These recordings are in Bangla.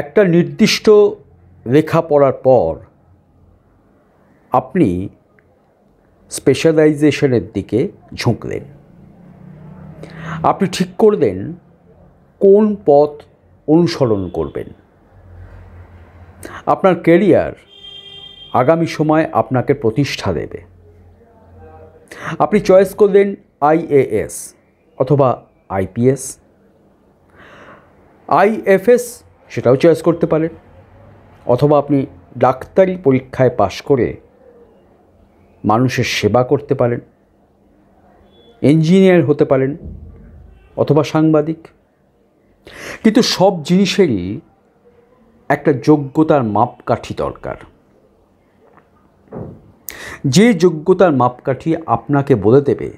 একটা নির্দিষ্ট রেখা পড়ার পর আপনি স্পেশালাইজেশনের দিকে ঝুঁকলেন আপনি ঠিক করলেন কোন পথ অনুসরণ করবেন আপনার কেরিয়ার আগামী সময় আপনাকে প্রতিষ্ঠা দেবে আপনি চয়েস করলেন আইএএস অথবা আইপিএস আইএফএস সেটাও চয়েস করতে পারেন অথবা আপনি ডাক্তারি পরীক্ষায় পাশ করে মানুষের সেবা করতে পারেন ইঞ্জিনিয়ার হতে পারেন অথবা সাংবাদিক কিন্তু সব জিনিসেরই একটা যোগ্যতার মাপকাঠি দরকার যে যোগ্যতার মাপকাঠি আপনাকে বলে দেবে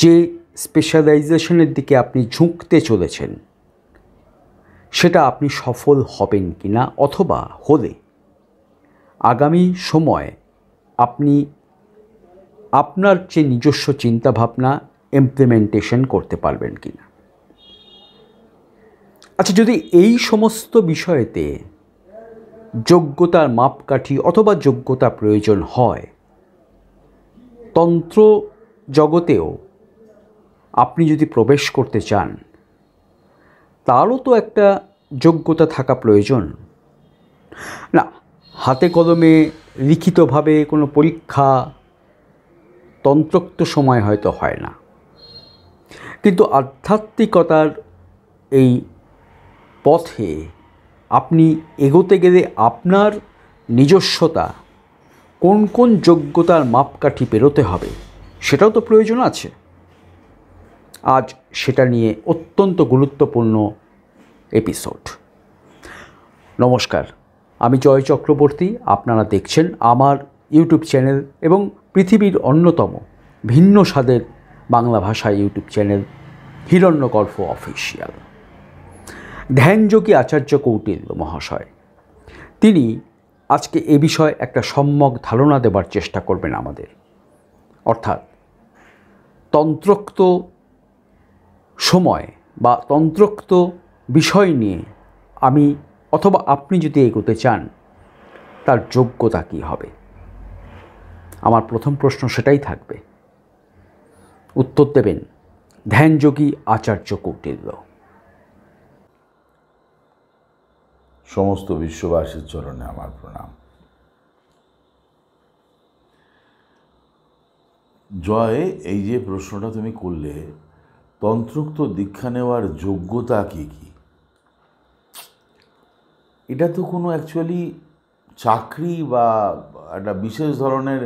যে স্পেশালাইজেশনের দিকে আপনি ঝুঁকতে চলেছেন সেটা আপনি সফল হবেন কি না অথবা হলে আগামী সময় আপনি আপনার যে নিজস্ব চিন্তাভাবনা ইমপ্লিমেন্টেশন করতে পারবেন কি না আচ্ছা যদি এই সমস্ত বিষয়েতে যোগ্যতার মাপকাঠি অথবা যোগ্যতা প্রয়োজন হয় তন্ত্র জগতেও আপনি যদি প্রবেশ করতে চান তারও তো একটা যোগ্যতা থাকা প্রয়োজন না হাতে কলমে লিখিতভাবে কোনো পরীক্ষা তন্ত্রোক্ত সময় হয়তো হয় না কিন্তু আধ্যাত্মিকতার এই পথে আপনি এগোতে গেলে আপনার নিজস্বতা কোন কোন যোগ্যতার মাপকাঠি পেরোতে হবে সেটাও তো প্রয়োজন আছে আজ সেটা নিয়ে অত্যন্ত গুরুত্বপূর্ণ এপিসোড নমস্কার আমি জয় চক্রবর্তী আপনারা দেখছেন আমার ইউটিউব চ্যানেল এবং পৃথিবীর অন্যতম ভিন্ন স্বাদের বাংলা ভাষা ইউটিউব চ্যানেল হিরণ্যকর্ফ অফিসিয়াল ধ্যানযোগী আচার্য কৌটিল্য মহাশয় তিনি আজকে এ বিষয়ে একটা সম্যক ধারণা দেবার চেষ্টা করবেন আমাদের অর্থাৎ তন্ত্রোক্ত সময় বা তন্ত্রোক্ত বিষয় নিয়ে আমি অথবা আপনি যদি এগোতে চান তার যোগ্যতা কী হবে আমার প্রথম প্রশ্ন সেটাই থাকবে উত্তর দেবেন ধ্যানযোগী আচার্য কৌটিল্য সমস্ত বিশ্ববাসীর চরণে আমার প্রণাম জয় এই যে প্রশ্নটা তুমি করলে তন্ত্রুক্ত দীক্ষা নেওয়ার যোগ্যতা কী কী এটা তো কোনো অ্যাকচুয়ালি চাকরি বা একটা বিশেষ ধরনের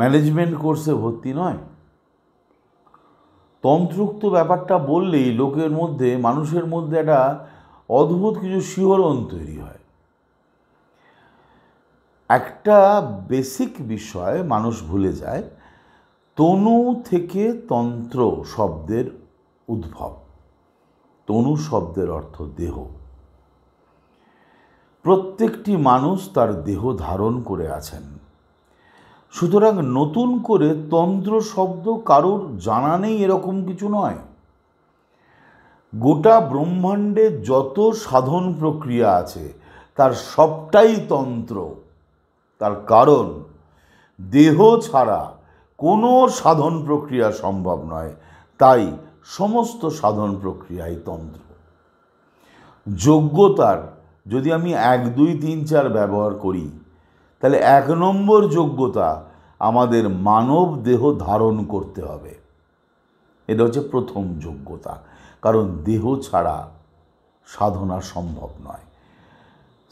ম্যানেজমেন্ট কোর্সে ভর্তি নয় তন্ত্রুক্ত ব্যাপারটা বললেই লোকের মধ্যে মানুষের মধ্যে একটা অদ্ভুত কিছু শিহরণ তৈরি হয় একটা বেসিক বিষয় মানুষ ভুলে যায় তনু থেকে তন্ত্র শব্দের উদ্ভব তনু শব্দের অর্থ দেহ প্রত্যেকটি মানুষ তার দেহ ধারণ করে আছেন সুতরাং নতুন করে তন্ত্র শব্দ কারোর জানা নেই এরকম কিছু নয় গোটা ব্রহ্মাণ্ডে যত সাধন প্রক্রিয়া আছে তার সবটাই তন্ত্র তার কারণ দেহ ছাড়া কোনো সাধন প্রক্রিয়া সম্ভব নয় তাই সমস্ত সাধন প্রক্রিয়াই তন্ত্র যোগ্যতার যদি আমি এক দুই তিন চার ব্যবহার করি তাহলে এক নম্বর যোগ্যতা আমাদের মানব দেহ ধারণ করতে হবে এটা হচ্ছে প্রথম যোগ্যতা কারণ দেহ ছাড়া সাধনা সম্ভব নয়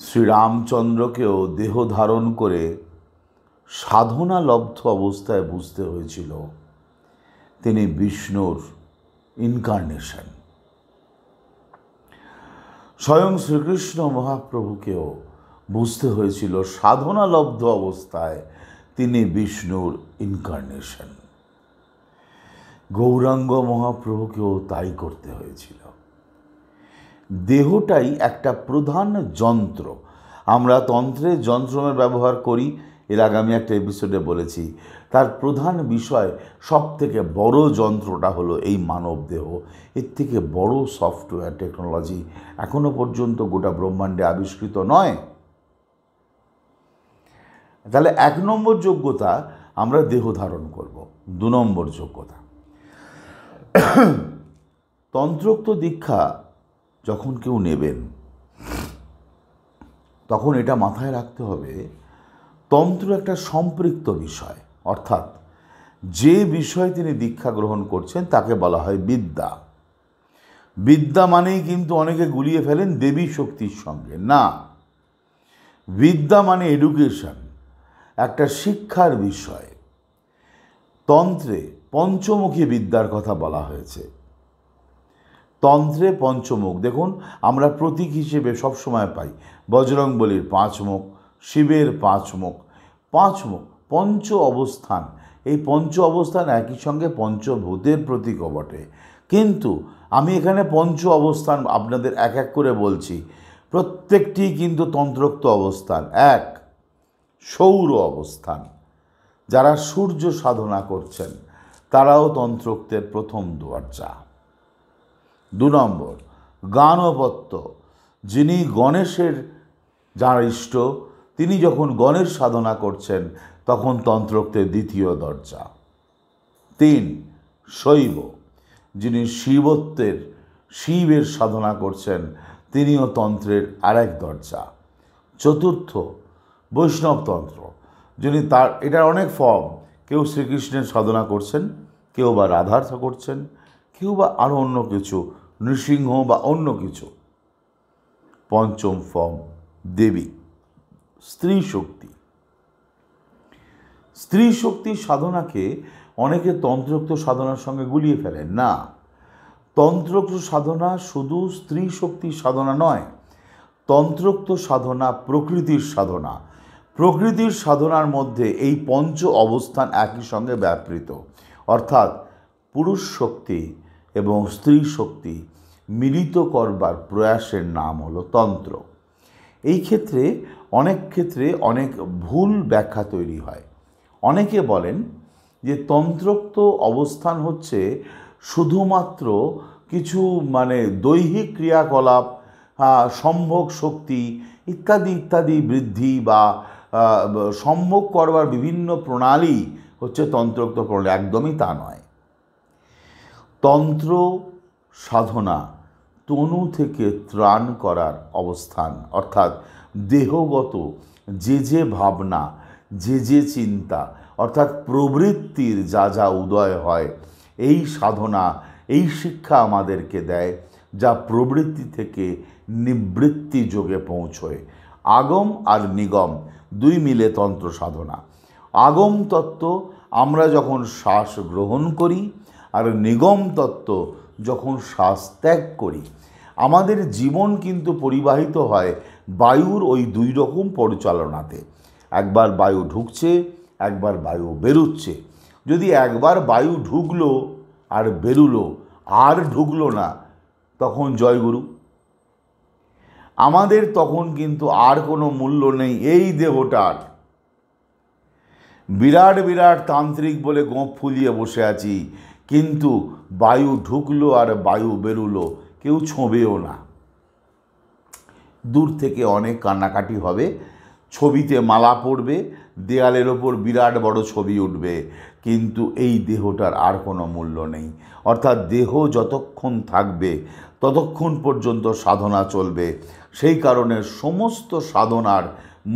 শ্রীরামচন্দ্রকেও দেহ ধারণ করে সাধনা লব্ধ অবস্থায় বুঝতে হয়েছিল তিনি বিষ্ণুর ইনকার্নেশন স্বয়ং শ্রীকৃষ্ণ মহাপ্রভুকেও বুঝতে হয়েছিল সাধনালব্ধ অবস্থায় তিনি বিষ্ণুর ইনকার্নেশন গৌরাঙ্গ মহাপ্রভুকেও তাই করতে হয়েছিল দেহটাই একটা প্রধান যন্ত্র আমরা তন্ত্রে যন্ত্রমের ব্যবহার করি এর আগামী একটা এপিসোডে বলেছি তার প্রধান বিষয় সব থেকে বড় যন্ত্রটা হলো এই মানব দেহ এর থেকে বড় সফটওয়্যার টেকনোলজি এখনও পর্যন্ত গোটা ব্রহ্মাণ্ডে আবিষ্কৃত নয় তাহলে এক নম্বর যোগ্যতা আমরা দেহ ধারণ করব দু নম্বর যোগ্যতা তন্ত্রোক্ত দীক্ষা যখন কেউ নেবেন তখন এটা মাথায় রাখতে হবে তন্ত্র একটা সম্পৃক্ত বিষয় অর্থাৎ যে বিষয় তিনি দীক্ষা গ্রহণ করছেন তাকে বলা হয় বিদ্যা বিদ্যা মানেই কিন্তু অনেকে গুলিয়ে ফেলেন দেবী শক্তির সঙ্গে না বিদ্যা মানে এডুকেশন একটা শিক্ষার বিষয় তন্ত্রে পঞ্চমুখী বিদ্যার কথা বলা হয়েছে তন্ত্রে পঞ্চমুখ দেখুন আমরা প্রতীক হিসেবে সবসময় পাই বজরং পাঁচমুখ পাঁচ মুখ শিবের পাঁচ মুখ পাঁচ মুখ পঞ্চ অবস্থান এই পঞ্চ অবস্থান একই সঙ্গে পঞ্চভূতের প্রতীক বটে কিন্তু আমি এখানে পঞ্চ অবস্থান আপনাদের এক এক করে বলছি প্রত্যেকটি কিন্তু তন্ত্রোক্ত অবস্থান এক সৌর অবস্থান যারা সূর্য সাধনা করছেন তারাও তন্ত্রোক্তের প্রথম দরজা দু নম্বর গানপত্য যিনি গণেশের যার ইষ্ট তিনি যখন গণেশ সাধনা করছেন তখন তন্ত্রোক্তের দ্বিতীয় দরজা তিন শৈব যিনি শিবত্বের শিবের সাধনা করছেন তিনিও তন্ত্রের আরেক দরজা চতুর্থ বৈষ্ণবতন্ত্র যিনি তার এটার অনেক ফর্ম কেউ শ্রীকৃষ্ণের সাধনা করছেন কেউ বা রাধার করছেন কেউ বা আরও অন্য কিছু নৃসিংহ বা অন্য কিছু পঞ্চম ফর্ম দেবী স্ত্রী শক্তি স্ত্রী শক্তির সাধনাকে অনেকে তন্ত্রোক্ত সাধনার সঙ্গে গুলিয়ে ফেলেন না তন্ত্রোক্ত সাধনা শুধু স্ত্রী শক্তির সাধনা নয় তন্ত্রোক্ত সাধনা প্রকৃতির সাধনা প্রকৃতির সাধনার মধ্যে এই পঞ্চ অবস্থান একই সঙ্গে ব্যাপৃত অর্থাৎ পুরুষ শক্তি এবং স্ত্রী শক্তি মিলিত করবার প্রয়াসের নাম হলো তন্ত্র এই ক্ষেত্রে অনেক ক্ষেত্রে অনেক ভুল ব্যাখ্যা তৈরি হয় অনেকে বলেন যে তন্ত্রোক্ত অবস্থান হচ্ছে শুধুমাত্র কিছু মানে দৈহিক ক্রিয়াকলাপ সম্ভোগ শক্তি ইত্যাদি ইত্যাদি বৃদ্ধি বা সম্মুখ করবার বিভিন্ন প্রণালী হচ্ছে তন্ত্রোক্ত প্রণালী একদমই তা নয় তন্ত্র সাধনা তনু থেকে ত্রাণ করার অবস্থান অর্থাৎ দেহগত যে যে ভাবনা যে যে চিন্তা অর্থাৎ প্রবৃত্তির যা যা উদয় হয় এই সাধনা এই শিক্ষা আমাদেরকে দেয় যা প্রবৃত্তি থেকে নিবৃত্তি যোগে পৌঁছয় আগম আর নিগম দুই মিলে তন্ত্র সাধনা আগম তত্ত্ব আমরা যখন শ্বাস গ্রহণ করি আর নিগম তত্ত্ব যখন শ্বাস ত্যাগ করি আমাদের জীবন কিন্তু পরিবাহিত হয় বায়ুর ওই দুই রকম পরিচালনাতে একবার বায়ু ঢুকছে একবার বায়ু বেরুচ্ছে যদি একবার বায়ু ঢুকলো আর বেরুলো আর ঢুকলো না তখন জয়গুরু আমাদের তখন কিন্তু আর কোনো মূল্য নেই এই দেহটার বিরাট বিরাট তান্ত্রিক বলে গোঁপ ফুলিয়ে বসে আছি কিন্তু বায়ু ঢুকলো আর বায়ু বেরুলো কেউ ছোঁবেও না দূর থেকে অনেক কান্নাকাটি হবে ছবিতে মালা পড়বে দেয়ালের ওপর বিরাট বড় ছবি উঠবে কিন্তু এই দেহটার আর কোনো মূল্য নেই অর্থাৎ দেহ যতক্ষণ থাকবে ততক্ষণ পর্যন্ত সাধনা চলবে সেই কারণে সমস্ত সাধনার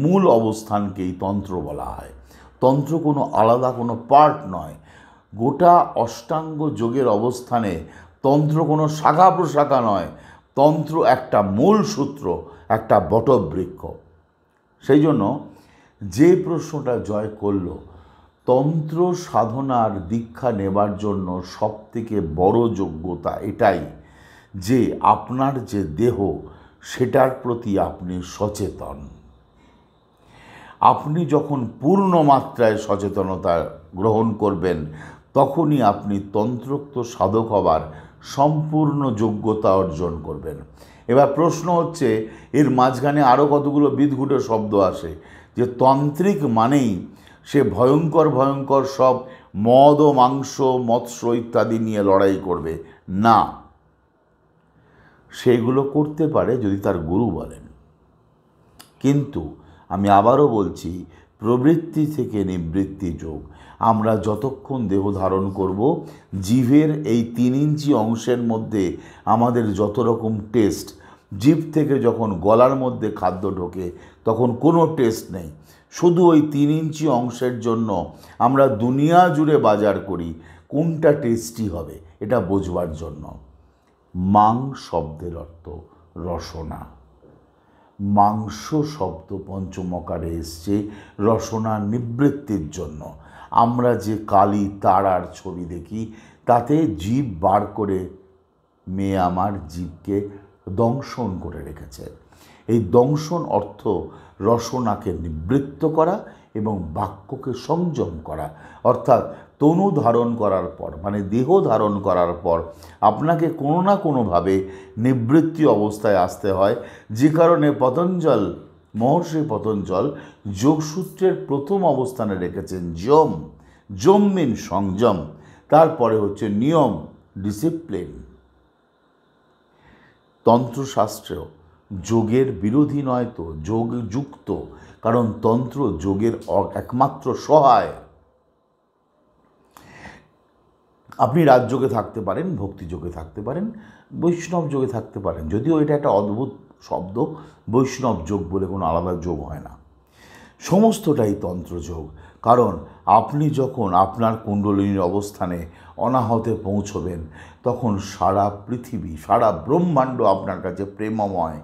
মূল অবস্থানকেই তন্ত্র বলা হয় তন্ত্র কোনো আলাদা কোনো পার্ট নয় গোটা অষ্টাঙ্গ যোগের অবস্থানে তন্ত্র কোনো শাখা প্রশাখা নয় তন্ত্র একটা মূল সূত্র একটা বটবৃক্ষ সেই জন্য যে প্রশ্নটা জয় করল তন্ত্র সাধনার দীক্ষা নেবার জন্য সবথেকে বড় যোগ্যতা এটাই যে আপনার যে দেহ সেটার প্রতি আপনি সচেতন আপনি যখন পূর্ণ মাত্রায় সচেতনতা গ্রহণ করবেন তখনই আপনি তন্ত্রোক্ত সাধক হবার সম্পূর্ণ যোগ্যতা অর্জন করবেন এবার প্রশ্ন হচ্ছে এর মাঝখানে আরও কতগুলো বিদঘুটে শব্দ আসে যে তান্ত্রিক মানেই সে ভয়ঙ্কর ভয়ঙ্কর সব মদ ও মাংস মৎস্য ইত্যাদি নিয়ে লড়াই করবে না সেইগুলো করতে পারে যদি তার গুরু বলেন কিন্তু আমি আবারও বলছি প্রবৃত্তি থেকে নিবৃত্তি যোগ আমরা যতক্ষণ দেহ ধারণ করব জীবের এই তিন ইঞ্চি অংশের মধ্যে আমাদের যত রকম টেস্ট জীব থেকে যখন গলার মধ্যে খাদ্য ঢোকে তখন কোনো টেস্ট নেই শুধু ওই তিন ইঞ্চি অংশের জন্য আমরা দুনিয়া জুড়ে বাজার করি কোনটা টেস্টি হবে এটা বোঝবার জন্য মাং শব্দের অর্থ রসনা মাংস শব্দ পঞ্চমকারে এসছে রসনা নিবৃত্তির জন্য আমরা যে কালী তারার ছবি দেখি তাতে জীব বার করে মেয়ে আমার জীবকে দংশন করে রেখেছে এই দংশন অর্থ রসনাকে নিবৃত্ত করা এবং বাক্যকে সংযম করা অর্থাৎ তনু ধারণ করার পর মানে দেহ ধারণ করার পর আপনাকে কোনো না কোনোভাবে নিবৃত্তি অবস্থায় আসতে হয় যে কারণে পতঞ্জল মহর্ষি পতঞ্জল যোগসূত্রের প্রথম অবস্থানে রেখেছেন যম যম মিন সংযম তারপরে হচ্ছে নিয়ম ডিসিপ্লিন তন্ত্রশাস্ত্রেও যোগের বিরোধী নয় তো যোগ যুক্ত কারণ তন্ত্র যোগের একমাত্র সহায় আপনি রাজযোগে থাকতে পারেন ভক্তিযোগে থাকতে পারেন বৈষ্ণব যোগে থাকতে পারেন যদিও এটা একটা অদ্ভুত শব্দ বৈষ্ণব যোগ বলে কোনো আলাদা যোগ হয় না সমস্তটাই তন্ত্রযোগ কারণ আপনি যখন আপনার কুণ্ডলিনীর অবস্থানে অনাহতে পৌঁছবেন তখন সারা পৃথিবী সারা ব্রহ্মাণ্ড আপনার কাছে প্রেমময়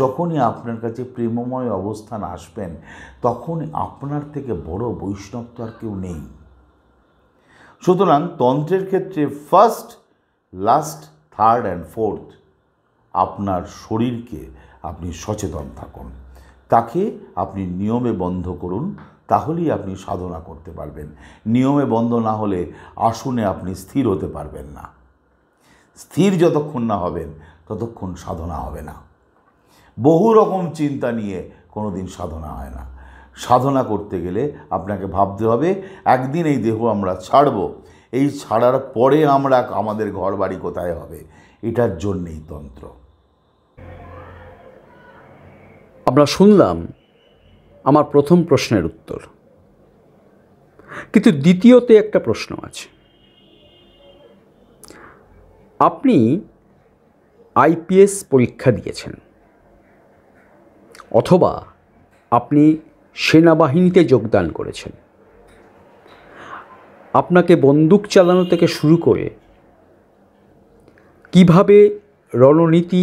যখনই আপনার কাছে প্রেমময় অবস্থান আসবেন তখন আপনার থেকে বড় বৈষ্ণব তো আর কেউ নেই সুতরাং তন্ত্রের ক্ষেত্রে first last third and fourth আপনার শরীরকে আপনি সচেতন থাকুন তাকে আপনি নিয়মে বন্ধ করুন তাহলেই আপনি সাধনা করতে পারবেন নিয়মে বন্ধ না হলে আসনে আপনি স্থির হতে পারবেন না স্থির যতক্ষণ না হবেন ততক্ষণ সাধনা হবে না বহু রকম চিন্তা নিয়ে কোনো দিন সাধনা হয় না সাধনা করতে গেলে আপনাকে ভাবতে হবে একদিন এই দেহ আমরা ছাড়ব এই ছাড়ার পরে আমরা আমাদের ঘর বাড়ি কোথায় হবে এটার জন্যেই তন্ত্র আমরা শুনলাম আমার প্রথম প্রশ্নের উত্তর কিন্তু দ্বিতীয়তে একটা প্রশ্ন আছে আপনি আইপিএস পরীক্ষা দিয়েছেন অথবা আপনি সেনাবাহিনীতে যোগদান করেছেন আপনাকে বন্দুক চালানো থেকে শুরু করে কিভাবে রণনীতি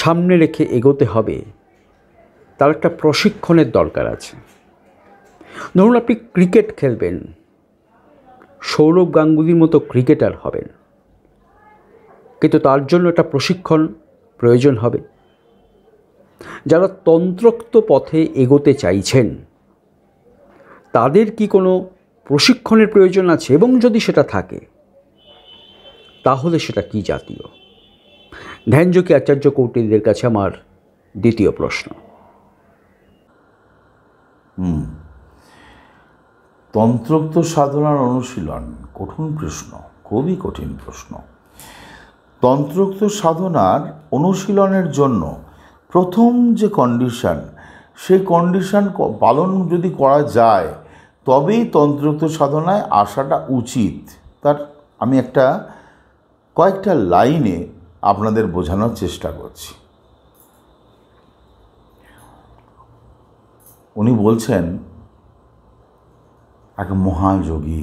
সামনে রেখে এগোতে হবে তার একটা প্রশিক্ষণের দরকার আছে ধরুন আপনি ক্রিকেট খেলবেন সৌরভ গাঙ্গুলির মতো ক্রিকেটার হবেন কিন্তু তার জন্য একটা প্রশিক্ষণ প্রয়োজন হবে যারা তন্ত্রোক্ত পথে এগোতে চাইছেন তাদের কি কোনো প্রশিক্ষণের প্রয়োজন আছে এবং যদি সেটা থাকে তাহলে সেটা কি জাতীয় ধ্যানযোগী আচার্য কৌটিলদের কাছে আমার দ্বিতীয় প্রশ্ন তন্ত্রোক্ত সাধনার অনুশীলন কঠিন প্রশ্ন খুবই কঠিন প্রশ্ন তন্ত্রোক্ত সাধনার অনুশীলনের জন্য প্রথম যে কন্ডিশন সেই কন্ডিশন পালন যদি করা যায় তবেই তন্ত্রোক্ত সাধনায় আসাটা উচিত তার আমি একটা কয়েকটা লাইনে আপনাদের বোঝানোর চেষ্টা করছি উনি বলছেন এক মহাযোগী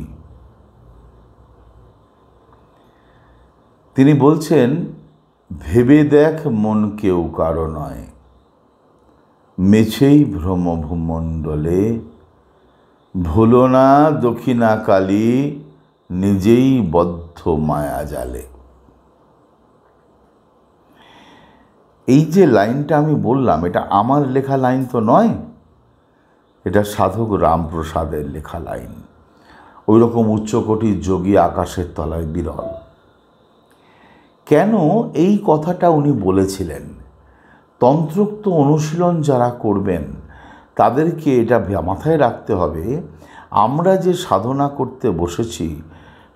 তিনি বলছেন ভেবে দেখ মন কেউ কারো নয় মেছেই ভ্রমভূমণ্ডলে ভুলো না দক্ষিণা কালী নিজেই বদ্ধ মায়া জালে এই যে লাইনটা আমি বললাম এটা আমার লেখা লাইন তো নয় এটা সাধক রামপ্রসাদের লেখা লাইন ওই রকম উচ্চকোটির যোগী আকাশের তলায় বিরল কেন এই কথাটা উনি বলেছিলেন তন্ত্রোক্ত অনুশীলন যারা করবেন তাদেরকে এটা মাথায় রাখতে হবে আমরা যে সাধনা করতে বসেছি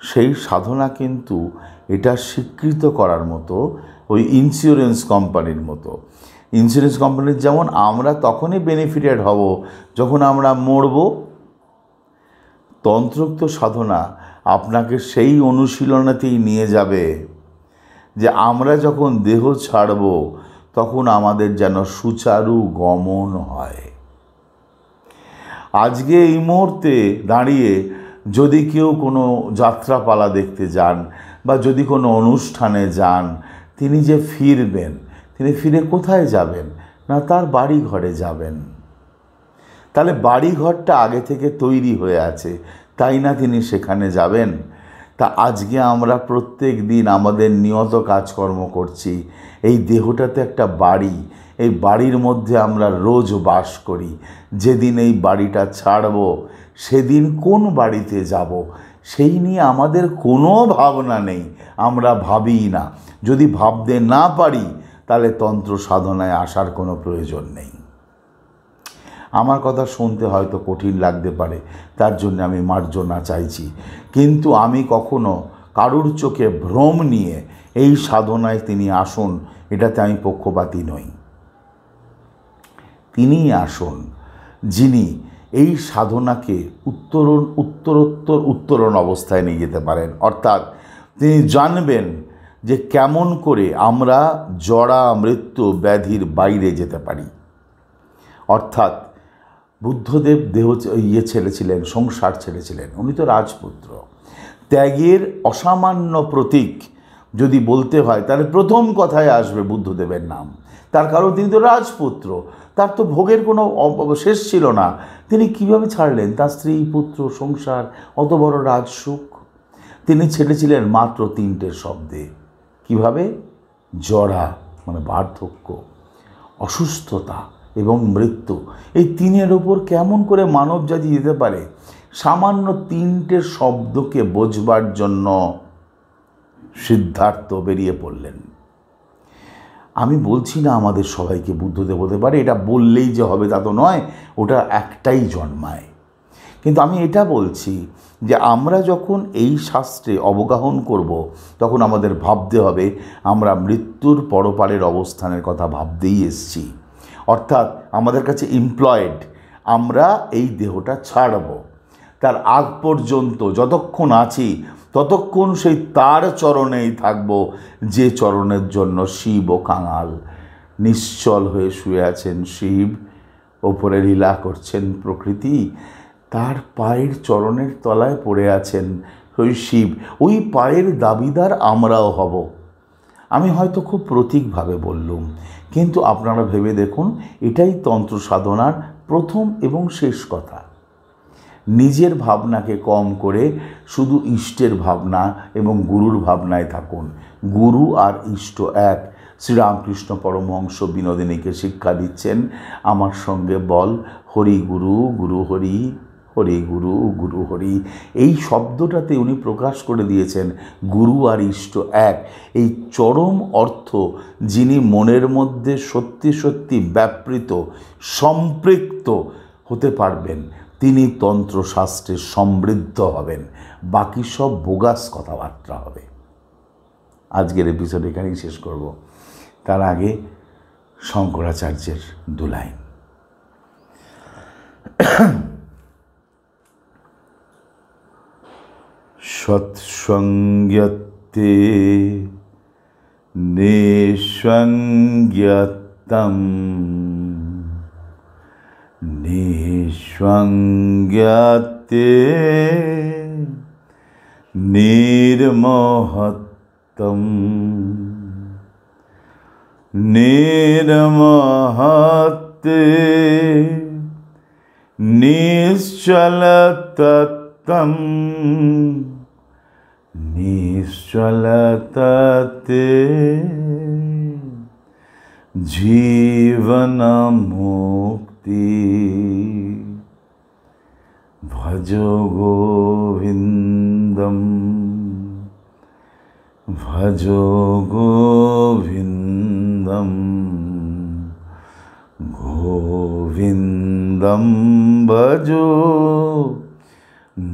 সেই সাধনা কিন্তু এটা স্বীকৃত করার মতো ওই ইন্স্যুরেন্স কোম্পানির মতো ইন্স্যুরেন্স কোম্পানির যেমন আমরা তখনই বেনিফিটেড হব যখন আমরা মরব তন্ত্রোক্ত সাধনা আপনাকে সেই অনুশীলনাতেই নিয়ে যাবে যে আমরা যখন দেহ ছাড়ব তখন আমাদের যেন সুচারু গমন হয় আজকে এই মুহূর্তে দাঁড়িয়ে যদি কেউ কোনো যাত্রাপালা দেখতে যান বা যদি কোনো অনুষ্ঠানে যান তিনি যে ফিরবেন তিনি ফিরে কোথায় যাবেন না তার বাড়ি ঘরে যাবেন তাহলে বাড়িঘরটা আগে থেকে তৈরি হয়ে আছে তাই না তিনি সেখানে যাবেন তা আজকে আমরা প্রত্যেক দিন আমাদের নিয়ত কাজকর্ম করছি এই দেহটা তো একটা বাড়ি এই বাড়ির মধ্যে আমরা রোজ বাস করি যেদিন এই বাড়িটা ছাড়ব সেদিন কোন বাড়িতে যাব সেই নিয়ে আমাদের কোনো ভাবনা নেই আমরা ভাবি না যদি ভাবতে না পারি তাহলে তন্ত্র সাধনায় আসার কোনো প্রয়োজন নেই আমার কথা শুনতে হয়তো কঠিন লাগতে পারে তার জন্য আমি মার্জনা চাইছি কিন্তু আমি কখনো কারুর চোখে ভ্রম নিয়ে এই সাধনায় তিনি আসুন এটাতে আমি পক্ষপাতী নই তিনি আসুন যিনি এই সাধনাকে উত্তরণ উত্তরোত্তর উত্তরণ অবস্থায় নিয়ে যেতে পারেন অর্থাৎ তিনি জানবেন যে কেমন করে আমরা জরা মৃত্যু ব্যাধির বাইরে যেতে পারি অর্থাৎ বুদ্ধদেব দেহ ইয়ে ছেড়েছিলেন সংসার ছেড়েছিলেন উনি তো রাজপুত্র ত্যাগের অসামান্য প্রতীক যদি বলতে হয় তাহলে প্রথম কথায় আসবে বুদ্ধদেবের নাম তার কারণ তিনি তো রাজপুত্র তার তো ভোগের কোনো শেষ ছিল না তিনি কিভাবে ছাড়লেন তার স্ত্রী পুত্র সংসার অত বড় রাজসুখ তিনি ছেড়েছিলেন মাত্র তিনটে শব্দে কিভাবে জরা মানে বার্ধক্য অসুস্থতা এবং মৃত্যু এই তিনের ওপর কেমন করে মানব জাতি যেতে পারে সামান্য তিনটে শব্দকে বোঝবার জন্য সিদ্ধার্থ বেরিয়ে পড়লেন আমি বলছি না আমাদের সবাইকে বুদ্ধদেব হতে পারে এটা বললেই যে হবে তা তো নয় ওটা একটাই জন্মায় কিন্তু আমি এটা বলছি যে আমরা যখন এই শাস্ত্রে অবগাহন করব তখন আমাদের ভাবতে হবে আমরা মৃত্যুর পরপারের অবস্থানের কথা ভাবতেই এসছি অর্থাৎ আমাদের কাছে এমপ্লয়েড আমরা এই দেহটা ছাড়ব তার আগ পর্যন্ত যতক্ষণ আছি ততক্ষণ সেই তার চরণেই থাকব যে চরণের জন্য শিব ও কাঙাল নিশ্চল হয়ে শুয়ে আছেন শিব ওপরে লীলা করছেন প্রকৃতি তার পায়ের চরণের তলায় পড়ে আছেন ওই শিব ওই পায়ের দাবিদার আমরাও হব আমি হয়তো খুব প্রতীকভাবে বললুম কিন্তু আপনারা ভেবে দেখুন এটাই তন্ত্র সাধনার প্রথম এবং শেষ কথা নিজের ভাবনাকে কম করে শুধু ইষ্টের ভাবনা এবং গুরুর ভাবনায় থাকুন গুরু আর ইষ্ট এক শ্রীরামকৃষ্ণ পরমহংস বিনোদিনীকে শিক্ষা দিচ্ছেন আমার সঙ্গে বল হরি গুরু গুরু হরি হরি গুরু গুরু হরি এই শব্দটাতে উনি প্রকাশ করে দিয়েছেন গুরু আর ইষ্ট এক এই চরম অর্থ যিনি মনের মধ্যে সত্যি সত্যি ব্যাপৃত সম্পৃক্ত হতে পারবেন তিনি তন্ত্রশাস্ত্রে সমৃদ্ধ হবেন বাকি সব বোগাস কথাবার্তা হবে আজকের এপিসোড এখানেই শেষ করব তার আগে শঙ্করাচার্যের দুলাইন षत्स्वङ्गत्ते निष्वङ्गतम् निष्वङ्गते निर्महत्तम् निर्महत्ते निश्चलतत् त्वं निश्चलतते मुक्ति भज गोविन्दम् भजो गोविन्दम् गोविंदम भजो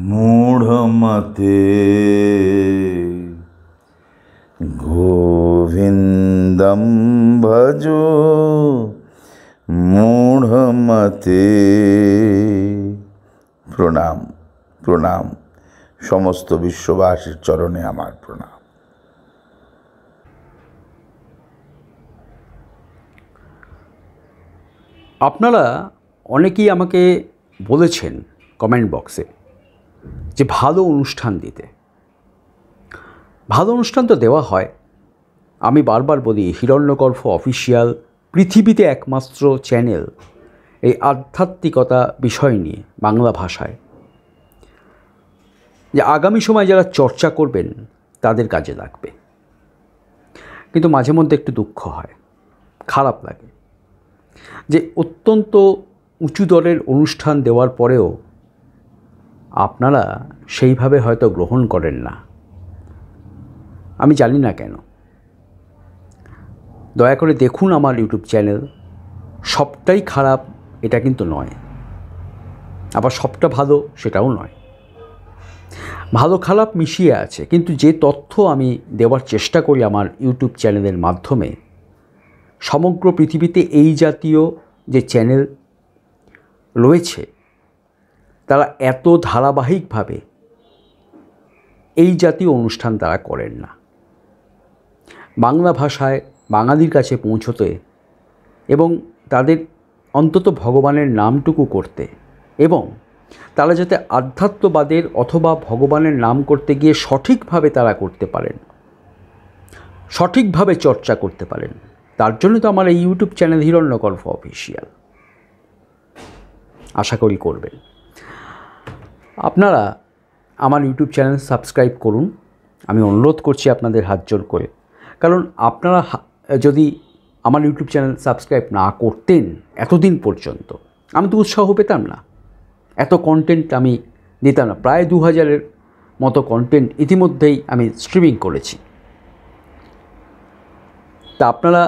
मूढमते गोविन्दं भजो মূঢ়মতে প্রণাম প্রণাম সমস্ত বিশ্ববাসীর চরণে আমার প্রণাম আপনারা অনেকেই আমাকে বলেছেন কমেন্ট বক্সে যে ভালো অনুষ্ঠান দিতে ভালো অনুষ্ঠান তো দেওয়া হয় আমি বারবার বলি হিরণ্যগর্ভ অফিসিয়াল পৃথিবীতে একমাত্র চ্যানেল এই আধ্যাত্মিকতা বিষয় নিয়ে বাংলা ভাষায় যে আগামী সময় যারা চর্চা করবেন তাদের কাজে লাগবে কিন্তু মাঝে মধ্যে একটু দুঃখ হয় খারাপ লাগে যে অত্যন্ত উঁচু দরের অনুষ্ঠান দেওয়ার পরেও আপনারা সেইভাবে হয়তো গ্রহণ করেন না আমি জানি না কেন দয়া করে দেখুন আমার ইউটিউব চ্যানেল সবটাই খারাপ এটা কিন্তু নয় আবার সবটা ভালো সেটাও নয় ভালো খারাপ মিশিয়ে আছে কিন্তু যে তথ্য আমি দেওয়ার চেষ্টা করি আমার ইউটিউব চ্যানেলের মাধ্যমে সমগ্র পৃথিবীতে এই জাতীয় যে চ্যানেল রয়েছে তারা এত ধারাবাহিকভাবে এই জাতীয় অনুষ্ঠান তারা করেন না বাংলা ভাষায় বাঙালির কাছে পৌঁছতে এবং তাদের অন্তত ভগবানের নামটুকু করতে এবং তারা যাতে আধ্যাত্মবাদের অথবা ভগবানের নাম করতে গিয়ে সঠিকভাবে তারা করতে পারেন সঠিকভাবে চর্চা করতে পারেন তার জন্য তো আমার এই ইউটিউব চ্যানেল হিরণ্যকল্প অফিসিয়াল আশা করি করবেন আপনারা আমার ইউটিউব চ্যানেল সাবস্ক্রাইব করুন আমি অনুরোধ করছি আপনাদের হাত জোর করে কারণ আপনারা যদি আমার ইউটিউব চ্যানেল সাবস্ক্রাইব না করতেন এতদিন পর্যন্ত আমি তো উৎসাহ পেতাম না এত কন্টেন্ট আমি দিতাম না প্রায় দু হাজারের মতো কন্টেন্ট ইতিমধ্যেই আমি স্ট্রিমিং করেছি তা আপনারা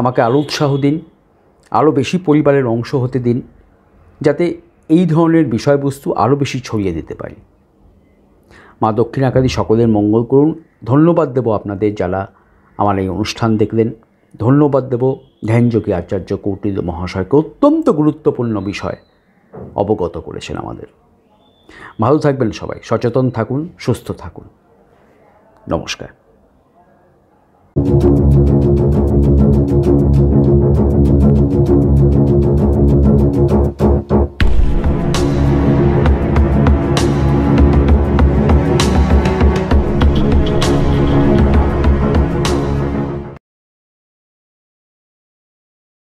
আমাকে আরও উৎসাহ দিন আরও বেশি পরিবারের অংশ হতে দিন যাতে এই ধরনের বিষয়বস্তু আরও বেশি ছড়িয়ে দিতে পারি মা আকাদি সকলের মঙ্গল করুন ধন্যবাদ দেব আপনাদের যারা আমার এই অনুষ্ঠান দেখলেন ধন্যবাদ দেব ধ্যানযোগী আচার্য কৌটিল মহাশয়কে অত্যন্ত গুরুত্বপূর্ণ বিষয় অবগত করেছেন আমাদের ভালো থাকবেন সবাই সচেতন থাকুন সুস্থ থাকুন নমস্কার